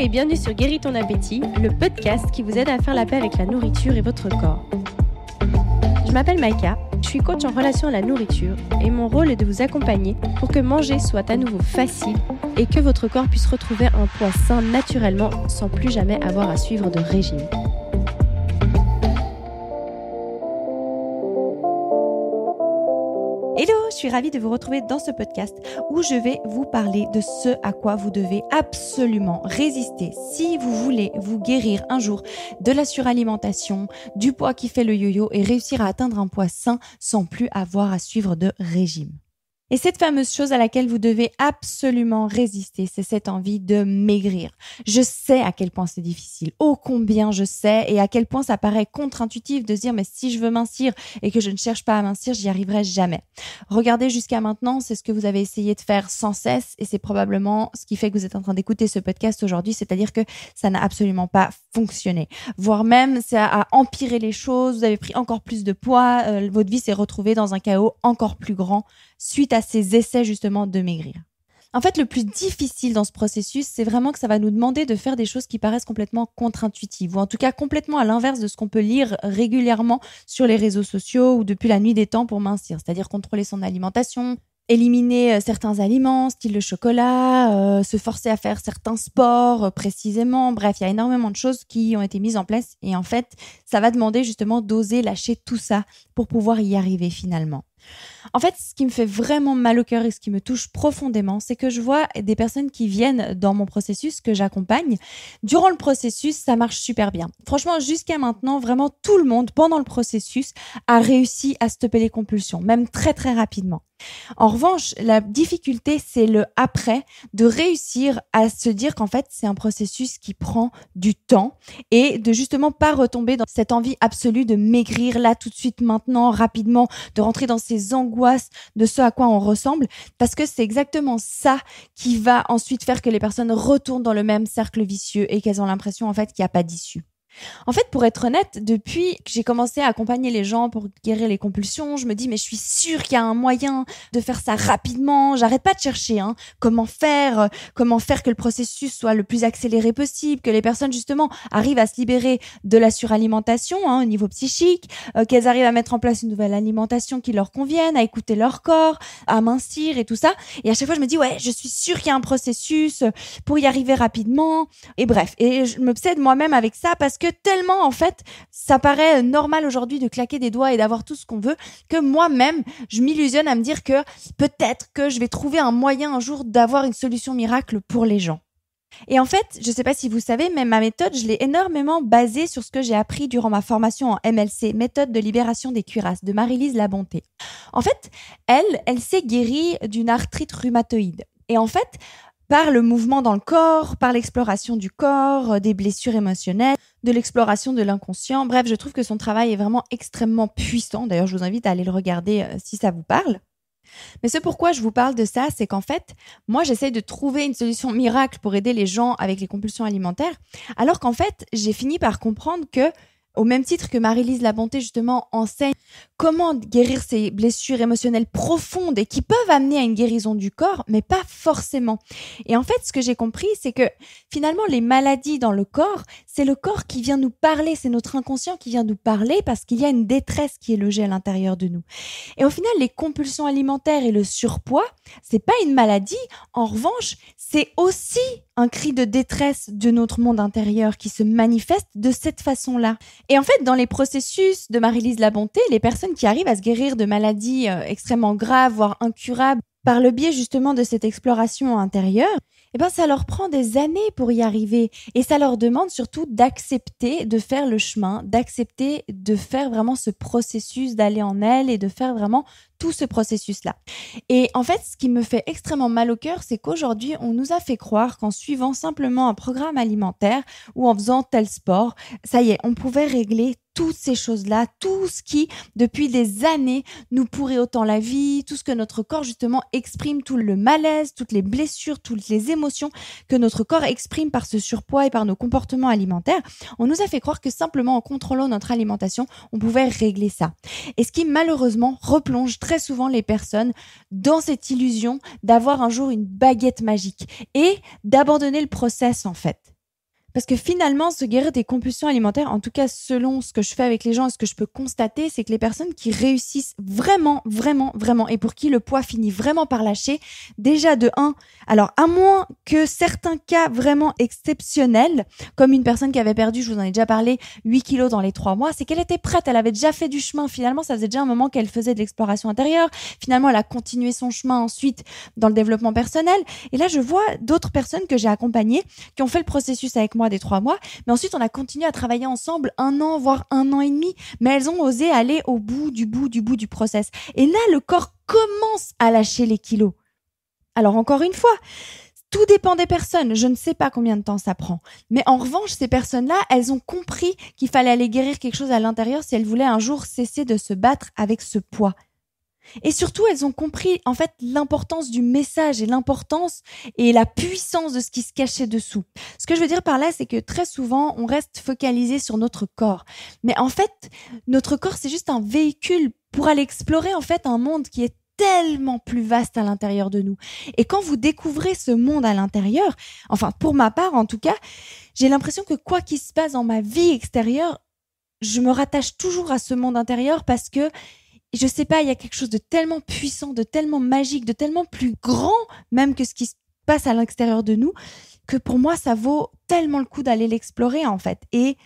et bienvenue sur Guéris ton appétit, le podcast qui vous aide à faire la paix avec la nourriture et votre corps. Je m'appelle Maïka, je suis coach en relation à la nourriture et mon rôle est de vous accompagner pour que manger soit à nouveau facile et que votre corps puisse retrouver un poids sain naturellement sans plus jamais avoir à suivre de régime. Je suis ravie de vous retrouver dans ce podcast où je vais vous parler de ce à quoi vous devez absolument résister si vous voulez vous guérir un jour de la suralimentation, du poids qui fait le yo-yo et réussir à atteindre un poids sain sans plus avoir à suivre de régime. Et cette fameuse chose à laquelle vous devez absolument résister, c'est cette envie de maigrir. Je sais à quel point c'est difficile, ô combien je sais, et à quel point ça paraît contre-intuitif de se dire, mais si je veux mincir et que je ne cherche pas à mincir, j'y arriverai jamais. Regardez jusqu'à maintenant, c'est ce que vous avez essayé de faire sans cesse, et c'est probablement ce qui fait que vous êtes en train d'écouter ce podcast aujourd'hui, c'est-à-dire que ça n'a absolument pas fonctionné. Voire même, ça a empiré les choses, vous avez pris encore plus de poids, euh, votre vie s'est retrouvée dans un chaos encore plus grand suite à à ces essais justement de maigrir. En fait, le plus difficile dans ce processus, c'est vraiment que ça va nous demander de faire des choses qui paraissent complètement contre-intuitives, ou en tout cas complètement à l'inverse de ce qu'on peut lire régulièrement sur les réseaux sociaux ou depuis la nuit des temps pour mincir, c'est-à-dire contrôler son alimentation, éliminer euh, certains aliments, style le chocolat, euh, se forcer à faire certains sports euh, précisément. Bref, il y a énormément de choses qui ont été mises en place et en fait, ça va demander justement d'oser lâcher tout ça pour pouvoir y arriver finalement. En fait, ce qui me fait vraiment mal au cœur et ce qui me touche profondément, c'est que je vois des personnes qui viennent dans mon processus que j'accompagne. Durant le processus, ça marche super bien. Franchement, jusqu'à maintenant, vraiment tout le monde, pendant le processus, a réussi à stopper les compulsions, même très très rapidement. En revanche, la difficulté, c'est le après, de réussir à se dire qu'en fait, c'est un processus qui prend du temps et de justement pas retomber dans cette envie absolue de maigrir là tout de suite, maintenant, rapidement, de rentrer dans ces angoisses de ce à quoi on ressemble, parce que c'est exactement ça qui va ensuite faire que les personnes retournent dans le même cercle vicieux et qu'elles ont l'impression en fait qu'il n'y a pas d'issue. En fait, pour être honnête, depuis que j'ai commencé à accompagner les gens pour guérir les compulsions, je me dis mais je suis sûre qu'il y a un moyen de faire ça rapidement. J'arrête pas de chercher hein. comment faire, euh, comment faire que le processus soit le plus accéléré possible, que les personnes justement arrivent à se libérer de la suralimentation hein, au niveau psychique, euh, qu'elles arrivent à mettre en place une nouvelle alimentation qui leur convienne, à écouter leur corps, à mincir et tout ça. Et à chaque fois, je me dis ouais, je suis sûre qu'il y a un processus pour y arriver rapidement. Et bref, et je m'obsède moi-même avec ça parce parce que tellement en fait, ça paraît euh, normal aujourd'hui de claquer des doigts et d'avoir tout ce qu'on veut que moi-même, je m'illusionne à me dire que peut-être que je vais trouver un moyen un jour d'avoir une solution miracle pour les gens. Et en fait, je ne sais pas si vous savez, mais ma méthode, je l'ai énormément basée sur ce que j'ai appris durant ma formation en MLC, méthode de libération des cuirasses, de Marie-Lise Labonté. En fait, elle, elle s'est guérie d'une arthrite rhumatoïde. Et en fait, par le mouvement dans le corps, par l'exploration du corps, euh, des blessures émotionnelles, de l'exploration de l'inconscient. Bref, je trouve que son travail est vraiment extrêmement puissant. D'ailleurs, je vous invite à aller le regarder euh, si ça vous parle. Mais ce pourquoi je vous parle de ça, c'est qu'en fait, moi, j'essaie de trouver une solution miracle pour aider les gens avec les compulsions alimentaires, alors qu'en fait, j'ai fini par comprendre que, au même titre que Marie-Lise Labonté, justement, enseigne comment guérir ces blessures émotionnelles profondes et qui peuvent amener à une guérison du corps, mais pas forcément. Et en fait, ce que j'ai compris, c'est que finalement, les maladies dans le corps, c'est le corps qui vient nous parler, c'est notre inconscient qui vient nous parler parce qu'il y a une détresse qui est logée à l'intérieur de nous. Et au final, les compulsions alimentaires et le surpoids, c'est pas une maladie. En revanche, c'est aussi un cri de détresse de notre monde intérieur qui se manifeste de cette façon-là. Et en fait, dans les processus de Marie-Lise la Bonté, les personnes qui arrivent à se guérir de maladies euh, extrêmement graves, voire incurables, par le biais justement de cette exploration intérieure, et eh ben ça leur prend des années pour y arriver et ça leur demande surtout d'accepter de faire le chemin, d'accepter de faire vraiment ce processus d'aller en elle et de faire vraiment tout ce processus-là. Et en fait, ce qui me fait extrêmement mal au cœur, c'est qu'aujourd'hui, on nous a fait croire qu'en suivant simplement un programme alimentaire ou en faisant tel sport, ça y est, on pouvait régler toutes ces choses-là, tout ce qui, depuis des années, nous pourrait autant la vie, tout ce que notre corps, justement, exprime, tout le malaise, toutes les blessures, toutes les émotions que notre corps exprime par ce surpoids et par nos comportements alimentaires, on nous a fait croire que simplement en contrôlant notre alimentation, on pouvait régler ça. Et ce qui, malheureusement, replonge très souvent les personnes dans cette illusion d'avoir un jour une baguette magique et d'abandonner le process en fait. Parce que finalement, se guérir des compulsions alimentaires, en tout cas selon ce que je fais avec les gens et ce que je peux constater, c'est que les personnes qui réussissent vraiment, vraiment, vraiment, et pour qui le poids finit vraiment par lâcher, déjà de 1, alors à moins que certains cas vraiment exceptionnels, comme une personne qui avait perdu, je vous en ai déjà parlé, 8 kilos dans les 3 mois, c'est qu'elle était prête, elle avait déjà fait du chemin finalement, ça faisait déjà un moment qu'elle faisait de l'exploration intérieure, finalement elle a continué son chemin ensuite dans le développement personnel, et là je vois d'autres personnes que j'ai accompagnées qui ont fait le processus avec moi des trois mois. Mais ensuite, on a continué à travailler ensemble un an, voire un an et demi. Mais elles ont osé aller au bout du bout du bout du process. Et là, le corps commence à lâcher les kilos. Alors encore une fois, tout dépend des personnes. Je ne sais pas combien de temps ça prend. Mais en revanche, ces personnes-là, elles ont compris qu'il fallait aller guérir quelque chose à l'intérieur si elles voulaient un jour cesser de se battre avec ce poids. Et surtout, elles ont compris en fait l'importance du message et l'importance et la puissance de ce qui se cachait dessous. Ce que je veux dire par là, c'est que très souvent, on reste focalisé sur notre corps. Mais en fait, notre corps, c'est juste un véhicule pour aller explorer en fait un monde qui est tellement plus vaste à l'intérieur de nous. Et quand vous découvrez ce monde à l'intérieur, enfin pour ma part en tout cas, j'ai l'impression que quoi qu'il se passe dans ma vie extérieure, je me rattache toujours à ce monde intérieur parce que je sais pas, il y a quelque chose de tellement puissant, de tellement magique, de tellement plus grand même que ce qui se passe à l'extérieur de nous, que pour moi, ça vaut tellement le coup d'aller l'explorer en fait. Et,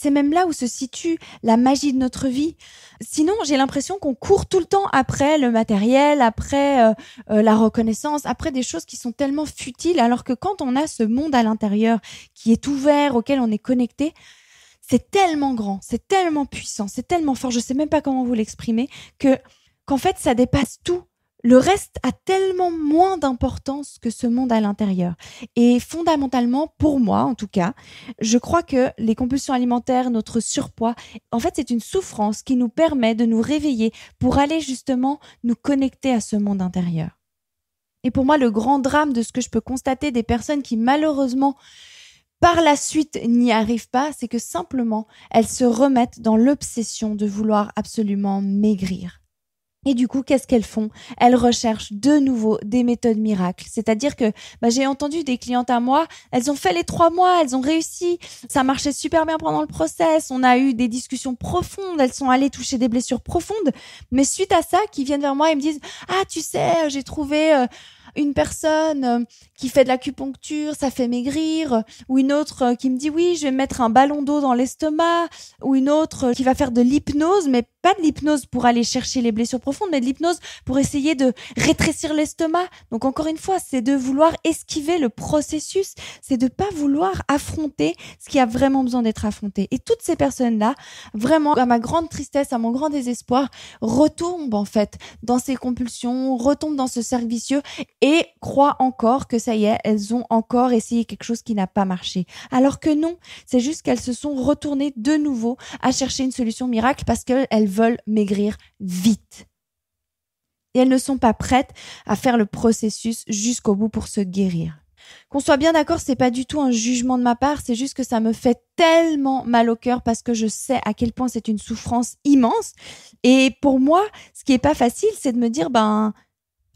c'est même là où se situe la magie de notre vie. Sinon, j'ai l'impression qu'on court tout le temps après le matériel, après euh, euh, la reconnaissance, après des choses qui sont tellement futiles, alors que quand on a ce monde à l'intérieur qui est ouvert, auquel on est connecté, c'est tellement grand, c'est tellement puissant, c'est tellement fort, je ne sais même pas comment vous l'exprimer, que qu'en fait ça dépasse tout. Le reste a tellement moins d'importance que ce monde à l'intérieur. Et fondamentalement, pour moi en tout cas, je crois que les compulsions alimentaires, notre surpoids, en fait c'est une souffrance qui nous permet de nous réveiller pour aller justement nous connecter à ce monde intérieur. Et pour moi, le grand drame de ce que je peux constater des personnes qui malheureusement par la suite n'y arrivent pas, c'est que simplement elles se remettent dans l'obsession de vouloir absolument maigrir. Et du coup, qu'est-ce qu'elles font Elles recherchent de nouveau des méthodes miracles. C'est-à-dire que bah, j'ai entendu des clientes à moi, elles ont fait les trois mois, elles ont réussi, ça marchait super bien pendant le process, on a eu des discussions profondes, elles sont allées toucher des blessures profondes. Mais suite à ça, qui viennent vers moi et me disent Ah, tu sais, euh, j'ai trouvé... Euh, une personne euh, qui fait de l'acupuncture, ça fait maigrir, ou une autre euh, qui me dit oui, je vais mettre un ballon d'eau dans l'estomac, ou une autre euh, qui va faire de l'hypnose, mais pas de l'hypnose pour aller chercher les blessures profondes, mais de l'hypnose pour essayer de rétrécir l'estomac. Donc encore une fois, c'est de vouloir esquiver le processus, c'est de pas vouloir affronter ce qui a vraiment besoin d'être affronté. Et toutes ces personnes-là, vraiment, à ma grande tristesse, à mon grand désespoir, retombent en fait dans ces compulsions, retombent dans ce cercle vicieux et croient encore que ça y est, elles ont encore essayé quelque chose qui n'a pas marché. Alors que non, c'est juste qu'elles se sont retournées de nouveau à chercher une solution miracle parce qu'elles veulent maigrir vite. Et elles ne sont pas prêtes à faire le processus jusqu'au bout pour se guérir. Qu'on soit bien d'accord, c'est pas du tout un jugement de ma part, c'est juste que ça me fait tellement mal au cœur parce que je sais à quel point c'est une souffrance immense. Et pour moi, ce qui est pas facile, c'est de me dire, ben,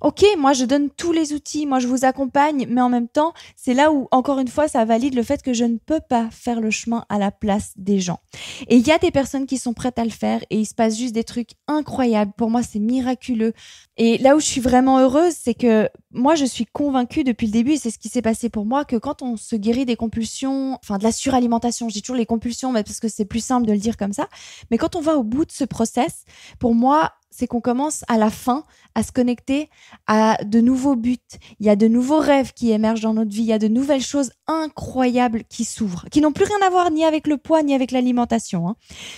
Ok, moi je donne tous les outils, moi je vous accompagne, mais en même temps, c'est là où, encore une fois, ça valide le fait que je ne peux pas faire le chemin à la place des gens. Et il y a des personnes qui sont prêtes à le faire et il se passe juste des trucs incroyables. Pour moi, c'est miraculeux. Et là où je suis vraiment heureuse, c'est que moi, je suis convaincue depuis le début, c'est ce qui s'est passé pour moi, que quand on se guérit des compulsions, enfin de la suralimentation, je dis toujours les compulsions, mais parce que c'est plus simple de le dire comme ça, mais quand on va au bout de ce process, pour moi, c'est qu'on commence à la fin à se connecter à de nouveaux buts. Il y a de nouveaux rêves qui émergent dans notre vie. Il y a de nouvelles choses incroyables qui s'ouvrent, qui n'ont plus rien à voir ni avec le poids ni avec l'alimentation. Hein.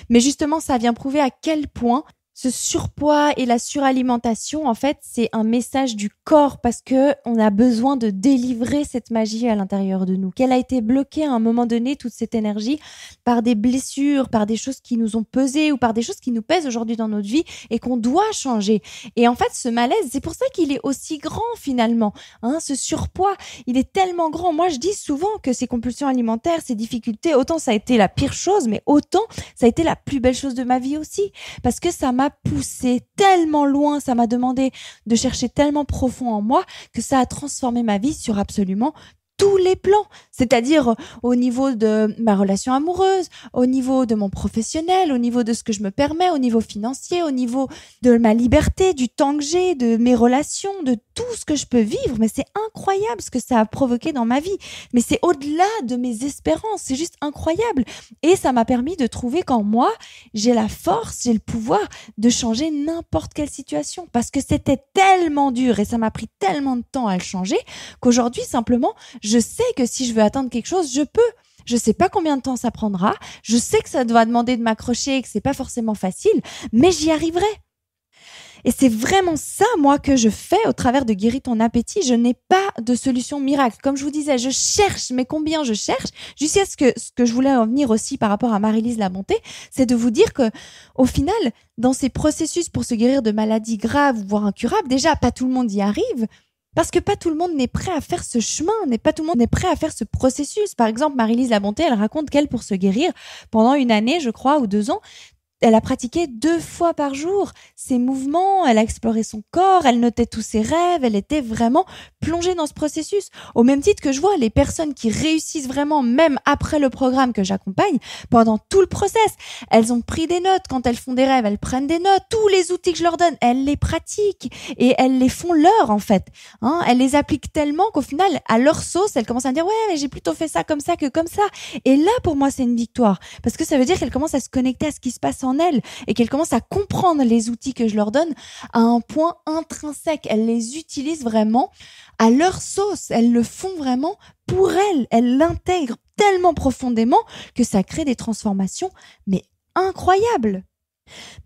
Mais justement, ça vient prouver à quel point ce surpoids et la suralimentation, en fait, c'est un message du corps parce que on a besoin de délivrer cette magie à l'intérieur de nous. Qu'elle a été bloquée à un moment donné, toute cette énergie, par des blessures, par des choses qui nous ont pesé ou par des choses qui nous pèsent aujourd'hui dans notre vie et qu'on doit changer. Et en fait, ce malaise, c'est pour ça qu'il est aussi grand finalement. Hein, ce surpoids, il est tellement grand. Moi, je dis souvent que ces compulsions alimentaires, ces difficultés, autant ça a été la pire chose, mais autant ça a été la plus belle chose de ma vie aussi parce que ça m'a poussé tellement loin, ça m'a demandé de chercher tellement profond en moi que ça a transformé ma vie sur absolument tous les plans, c'est-à-dire au niveau de ma relation amoureuse, au niveau de mon professionnel, au niveau de ce que je me permets, au niveau financier, au niveau de ma liberté, du temps que j'ai, de mes relations, de tout ce que je peux vivre. Mais c'est incroyable ce que ça a provoqué dans ma vie. Mais c'est au-delà de mes espérances, c'est juste incroyable. Et ça m'a permis de trouver qu'en moi, j'ai la force, j'ai le pouvoir de changer n'importe quelle situation parce que c'était tellement dur et ça m'a pris tellement de temps à le changer qu'aujourd'hui, simplement, je sais que si je veux atteindre quelque chose, je peux. Je sais pas combien de temps ça prendra. Je sais que ça doit demander de m'accrocher et que c'est pas forcément facile, mais j'y arriverai. Et c'est vraiment ça, moi, que je fais au travers de Guérir ton appétit. Je n'ai pas de solution miracle. Comme je vous disais, je cherche, mais combien je cherche Jusqu'à ce que ce que je voulais en venir aussi par rapport à Marie-Lise bonté, c'est de vous dire que, au final, dans ces processus pour se guérir de maladies graves voire incurables, déjà, pas tout le monde y arrive. Parce que pas tout le monde n'est prêt à faire ce chemin, n'est pas tout le monde n'est prêt à faire ce processus. Par exemple, Marie-Lise Labonté, elle raconte qu'elle, pour se guérir, pendant une année, je crois, ou deux ans, elle a pratiqué deux fois par jour ses mouvements, elle a exploré son corps, elle notait tous ses rêves, elle était vraiment plongée dans ce processus. Au même titre que je vois les personnes qui réussissent vraiment, même après le programme que j'accompagne, pendant tout le process, elles ont pris des notes quand elles font des rêves, elles prennent des notes, tous les outils que je leur donne, elles les pratiquent et elles les font leur en fait. Hein. elles les appliquent tellement qu'au final, à leur sauce, elles commencent à dire ouais mais j'ai plutôt fait ça comme ça que comme ça. Et là pour moi c'est une victoire parce que ça veut dire qu'elles commencent à se connecter à ce qui se passe en et qu'elles commencent à comprendre les outils que je leur donne à un point intrinsèque. Elles les utilisent vraiment à leur sauce. Elles le font vraiment pour elles. Elles l'intègrent tellement profondément que ça crée des transformations, mais incroyables.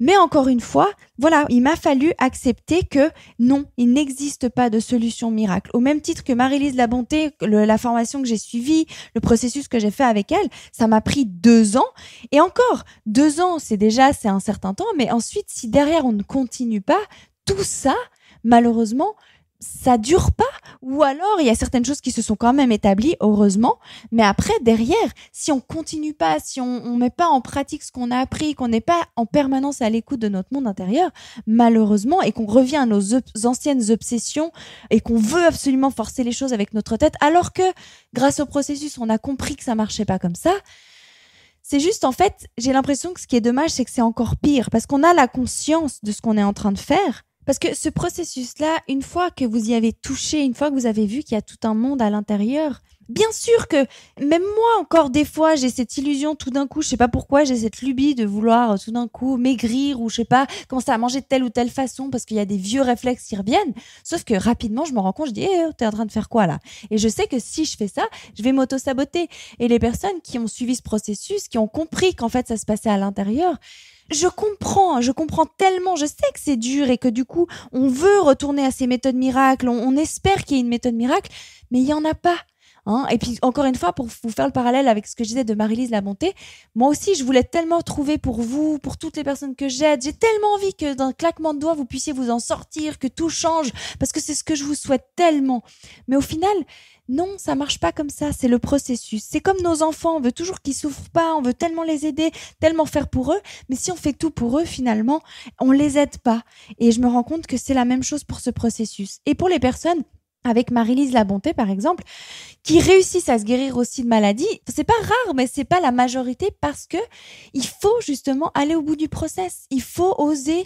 Mais encore une fois, voilà, il m'a fallu accepter que non, il n'existe pas de solution miracle. Au même titre que Marie-Lise bonté, bonté, la formation que j'ai suivie, le processus que j'ai fait avec elle, ça m'a pris deux ans. Et encore, deux ans, c'est déjà, c'est un certain temps, mais ensuite, si derrière on ne continue pas, tout ça, malheureusement, ça dure pas ou alors il y a certaines choses qui se sont quand même établies heureusement mais après derrière si on continue pas si on, on met pas en pratique ce qu'on a appris qu'on n'est pas en permanence à l'écoute de notre monde intérieur malheureusement et qu'on revient à nos anciennes obsessions et qu'on veut absolument forcer les choses avec notre tête alors que grâce au processus on a compris que ça marchait pas comme ça c'est juste en fait j'ai l'impression que ce qui est dommage c'est que c'est encore pire parce qu'on a la conscience de ce qu'on est en train de faire parce que ce processus-là, une fois que vous y avez touché, une fois que vous avez vu qu'il y a tout un monde à l'intérieur, bien sûr que même moi encore des fois j'ai cette illusion tout d'un coup, je sais pas pourquoi, j'ai cette lubie de vouloir euh, tout d'un coup maigrir ou je sais pas, commencer à manger de telle ou telle façon parce qu'il y a des vieux réflexes qui reviennent. Sauf que rapidement je me rends compte, je dis, eh, oh, t'es en train de faire quoi là Et je sais que si je fais ça, je vais m'auto-saboter. Et les personnes qui ont suivi ce processus, qui ont compris qu'en fait ça se passait à l'intérieur, je comprends, je comprends tellement, je sais que c'est dur et que du coup, on veut retourner à ces méthodes miracles, on, espère qu'il y ait une méthode miracle, mais il n'y en a pas. Hein. Et puis, encore une fois, pour vous faire le parallèle avec ce que je disais de Marie-Lise Labonté, moi aussi, je voulais tellement trouver pour vous, pour toutes les personnes que j'aide. J'ai tellement envie que d'un claquement de doigts, vous puissiez vous en sortir, que tout change, parce que c'est ce que je vous souhaite tellement. Mais au final, non, ça marche pas comme ça. C'est le processus. C'est comme nos enfants. On veut toujours qu'ils souffrent pas. On veut tellement les aider, tellement faire pour eux. Mais si on fait tout pour eux, finalement, on les aide pas. Et je me rends compte que c'est la même chose pour ce processus. Et pour les personnes avec Marie-Lise Labonté, par exemple, qui réussissent à se guérir aussi de maladies. C'est pas rare, mais c'est pas la majorité parce que il faut justement aller au bout du process. Il faut oser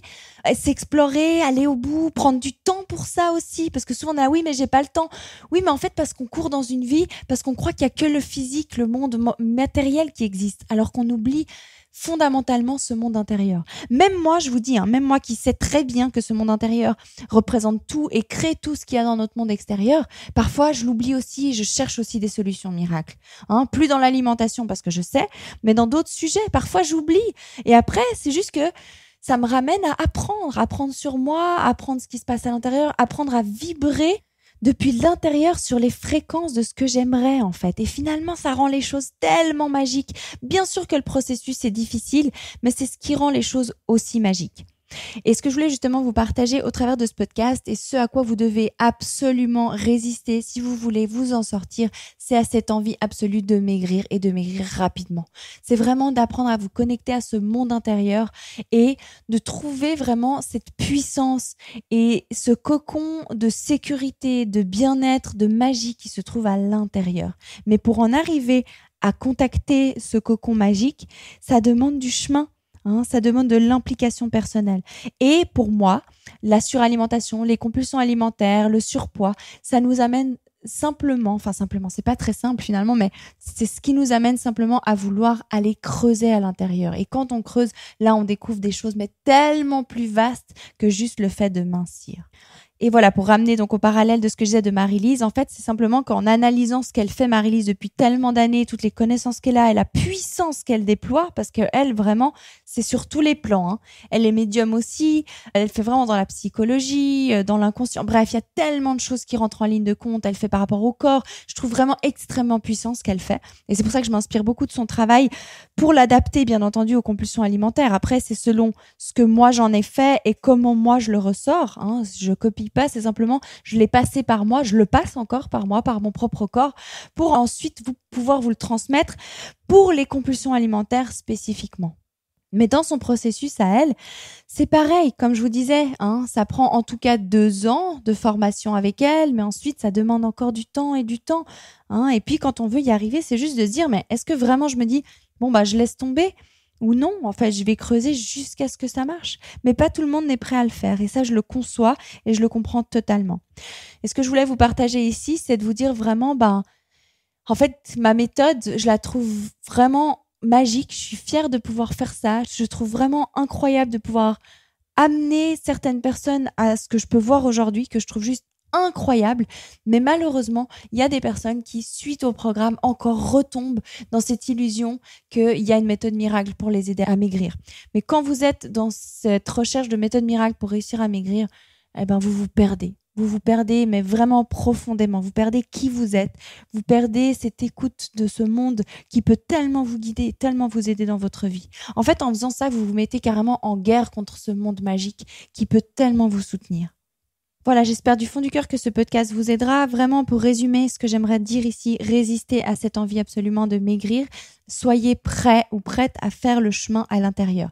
s'explorer, aller au bout, prendre du temps pour ça aussi. Parce que souvent on a ah oui, mais j'ai pas le temps. Oui, mais en fait, parce qu'on court dans une vie, parce qu'on croit qu'il y a que le physique, le monde matériel qui existe, alors qu'on oublie fondamentalement ce monde intérieur. Même moi, je vous dis, hein, même moi qui sais très bien que ce monde intérieur représente tout et crée tout ce qu'il y a dans notre monde extérieur, parfois je l'oublie aussi je cherche aussi des solutions miracles. Hein. plus dans l'alimentation parce que je sais, mais dans d'autres sujets, parfois j'oublie. Et après, c'est juste que ça me ramène à apprendre, apprendre sur moi, apprendre ce qui se passe à l'intérieur, apprendre à vibrer depuis l'intérieur sur les fréquences de ce que j'aimerais en fait. Et finalement, ça rend les choses tellement magiques. Bien sûr que le processus est difficile, mais c'est ce qui rend les choses aussi magiques. Et ce que je voulais justement vous partager au travers de ce podcast et ce à quoi vous devez absolument résister si vous voulez vous en sortir, c'est à cette envie absolue de maigrir et de maigrir rapidement. C'est vraiment d'apprendre à vous connecter à ce monde intérieur et de trouver vraiment cette puissance et ce cocon de sécurité, de bien-être, de magie qui se trouve à l'intérieur. Mais pour en arriver à contacter ce cocon magique, ça demande du chemin Hein, ça demande de l'implication personnelle. Et pour moi, la suralimentation, les compulsions alimentaires, le surpoids, ça nous amène simplement, enfin simplement, c'est pas très simple finalement, mais c'est ce qui nous amène simplement à vouloir aller creuser à l'intérieur. Et quand on creuse, là, on découvre des choses, mais tellement plus vastes que juste le fait de mincir. Et voilà, pour ramener donc au parallèle de ce que je disais de Marie-Lise, en fait, c'est simplement qu'en analysant ce qu'elle fait, Marie-Lise, depuis tellement d'années, toutes les connaissances qu'elle a et la puissance qu'elle déploie, parce qu'elle, vraiment, c'est sur tous les plans. Hein. Elle est médium aussi, elle fait vraiment dans la psychologie, euh, dans l'inconscient. Bref, il y a tellement de choses qui rentrent en ligne de compte. Elle fait par rapport au corps. Je trouve vraiment extrêmement puissant ce qu'elle fait. Et c'est pour ça que je m'inspire beaucoup de son travail pour l'adapter, bien entendu, aux compulsions alimentaires. Après, c'est selon ce que moi j'en ai fait et comment moi je le ressors. Hein. Je copie pas, c'est simplement je l'ai passé par moi, je le passe encore par moi, par mon propre corps, pour ensuite vous, pouvoir vous le transmettre pour les compulsions alimentaires spécifiquement. Mais dans son processus à elle, c'est pareil, comme je vous disais, hein, ça prend en tout cas deux ans de formation avec elle, mais ensuite ça demande encore du temps et du temps. Hein. Et puis quand on veut y arriver, c'est juste de se dire, mais est-ce que vraiment je me dis, bon bah je laisse tomber ou non, en fait, je vais creuser jusqu'à ce que ça marche. Mais pas tout le monde n'est prêt à le faire. Et ça, je le conçois et je le comprends totalement. Et ce que je voulais vous partager ici, c'est de vous dire vraiment, ben, en fait, ma méthode, je la trouve vraiment magique. Je suis fière de pouvoir faire ça. Je trouve vraiment incroyable de pouvoir amener certaines personnes à ce que je peux voir aujourd'hui, que je trouve juste incroyable. Mais malheureusement, il y a des personnes qui, suite au programme, encore retombent dans cette illusion qu'il y a une méthode miracle pour les aider à maigrir. Mais quand vous êtes dans cette recherche de méthode miracle pour réussir à maigrir, eh ben, vous vous perdez. Vous vous perdez, mais vraiment profondément. Vous perdez qui vous êtes. Vous perdez cette écoute de ce monde qui peut tellement vous guider, tellement vous aider dans votre vie. En fait, en faisant ça, vous vous mettez carrément en guerre contre ce monde magique qui peut tellement vous soutenir. Voilà, j'espère du fond du cœur que ce podcast vous aidera. Vraiment, pour résumer, ce que j'aimerais dire ici, résistez à cette envie absolument de maigrir. Soyez prêt ou prête à faire le chemin à l'intérieur,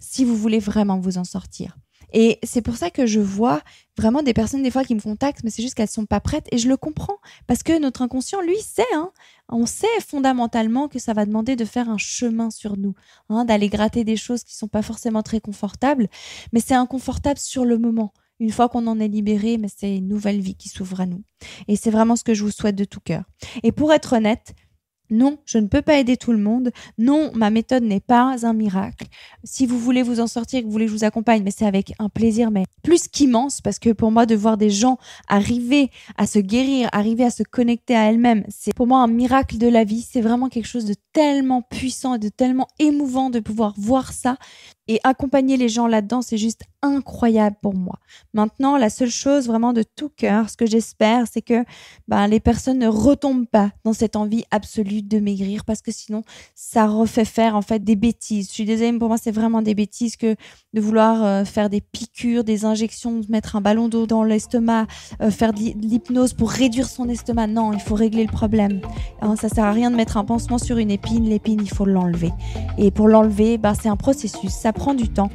si vous voulez vraiment vous en sortir. Et c'est pour ça que je vois vraiment des personnes des fois qui me contactent, mais c'est juste qu'elles sont pas prêtes et je le comprends parce que notre inconscient, lui, sait. Hein. on sait fondamentalement que ça va demander de faire un chemin sur nous, hein, d'aller gratter des choses qui ne sont pas forcément très confortables, mais c'est inconfortable sur le moment. Une fois qu'on en est libéré, mais c'est une nouvelle vie qui s'ouvre à nous. Et c'est vraiment ce que je vous souhaite de tout cœur. Et pour être honnête, non, je ne peux pas aider tout le monde. Non, ma méthode n'est pas un miracle. Si vous voulez vous en sortir, que vous voulez que je vous accompagne, mais c'est avec un plaisir, mais plus qu'immense, parce que pour moi, de voir des gens arriver à se guérir, arriver à se connecter à elles-mêmes, c'est pour moi un miracle de la vie. C'est vraiment quelque chose de tellement puissant et de tellement émouvant de pouvoir voir ça. Et accompagner les gens là-dedans, c'est juste incroyable pour moi. Maintenant, la seule chose vraiment de tout cœur, ce que j'espère, c'est que ben, les personnes ne retombent pas dans cette envie absolue de maigrir parce que sinon, ça refait faire en fait des bêtises. Je suis désolée, mais pour moi, c'est vraiment des bêtises que de vouloir euh, faire des piqûres, des injections, mettre un ballon d'eau dans l'estomac, euh, faire de l'hypnose pour réduire son estomac. Non, il faut régler le problème. Ça hein, ça sert à rien de mettre un pansement sur une épine. L'épine, il faut l'enlever. Et pour l'enlever, ben, c'est un processus. Ça prend du temps.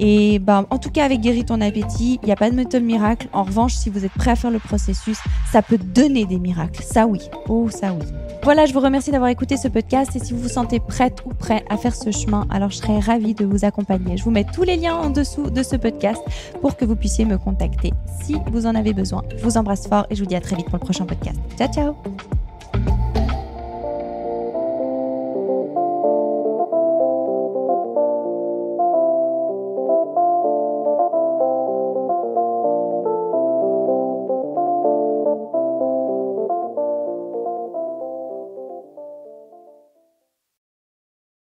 Et ben, en tout cas, avec guérit ton appétit, il n'y a pas de méthode miracle. En revanche, si vous êtes prêt à faire le processus, ça peut donner des miracles. Ça oui. Oh, ça oui. Voilà, je vous remercie d'avoir écouté ce podcast et si vous vous sentez prête ou prêt à faire ce chemin, alors je serais ravie de vous accompagner. Je vous mets tous les liens en dessous de ce podcast pour que vous puissiez me contacter si vous en avez besoin. Je vous embrasse fort et je vous dis à très vite pour le prochain podcast. Ciao, ciao